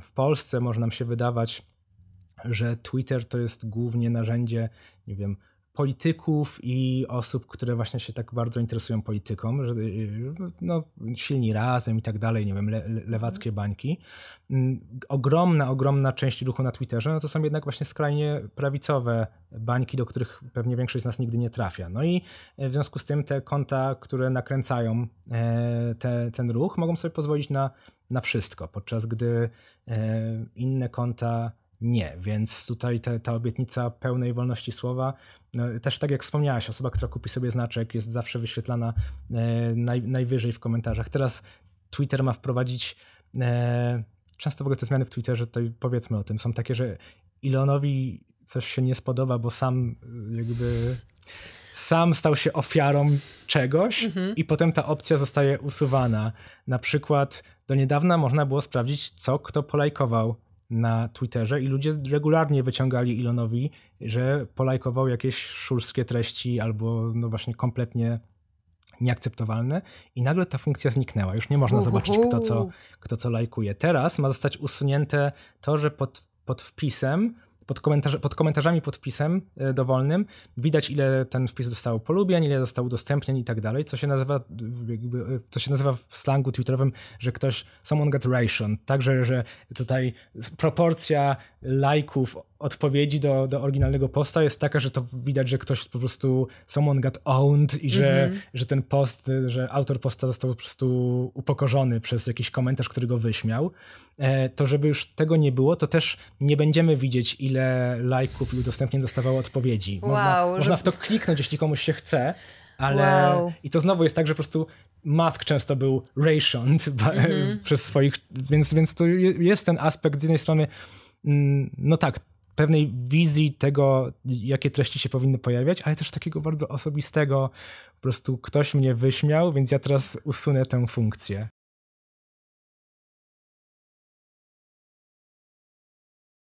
w Polsce może nam się wydawać, że Twitter to jest głównie narzędzie, nie wiem, polityków i osób, które właśnie się tak bardzo interesują polityką, że y, no, silni razem i tak dalej, nie wiem, le, lewackie mhm. bańki. Mm, ogromna, ogromna część ruchu na Twitterze, no to są jednak właśnie skrajnie prawicowe bańki, do których pewnie większość z nas nigdy nie trafia. No i e, w związku z tym te konta, które nakręcają e, te, ten ruch, mogą sobie pozwolić na, na wszystko, podczas gdy e, inne konta nie. Więc tutaj te, ta obietnica pełnej wolności słowa, no, też tak jak wspomniałaś, osoba, która kupi sobie znaczek, jest zawsze wyświetlana e, naj, najwyżej w komentarzach. Teraz Twitter ma wprowadzić. E, często w ogóle te zmiany w Twitterze, to powiedzmy o tym, są takie, że Ilonowi coś się nie spodoba, bo sam e, jakby sam stał się ofiarą czegoś mhm. i potem ta opcja zostaje usuwana. Na przykład do niedawna można było sprawdzić, co kto polajkował na Twitterze i ludzie regularnie wyciągali Elonowi, że polajkował jakieś szulskie treści albo no właśnie kompletnie nieakceptowalne i nagle ta funkcja zniknęła. Już nie można zobaczyć, kto co, kto co lajkuje. Teraz ma zostać usunięte to, że pod, pod wpisem pod, komentarz, pod komentarzami pod wpisem e, dowolnym widać, ile ten wpis dostał polubień, ile dostał udostępnień i tak dalej, co się nazywa, jakby, to e, się nazywa w slangu twitterowym, że ktoś someone got ration, także, że tutaj proporcja lajków odpowiedzi do, do oryginalnego posta jest taka, że to widać, że ktoś po prostu someone got owned i że, mm -hmm. że ten post, że autor posta został po prostu upokorzony przez jakiś komentarz, który go wyśmiał. E, to żeby już tego nie było, to też nie będziemy widzieć, ile lajków i udostępnień dostawało odpowiedzi. Można, wow, można w to kliknąć, jeśli komuś się chce, ale wow. i to znowu jest tak, że po prostu Musk często był rationed mm -hmm. przez swoich, więc, więc to jest ten aspekt z jednej strony, mm, no tak, pewnej wizji tego, jakie treści się powinny pojawiać, ale też takiego bardzo osobistego, po prostu ktoś mnie wyśmiał, więc ja teraz usunę tę funkcję.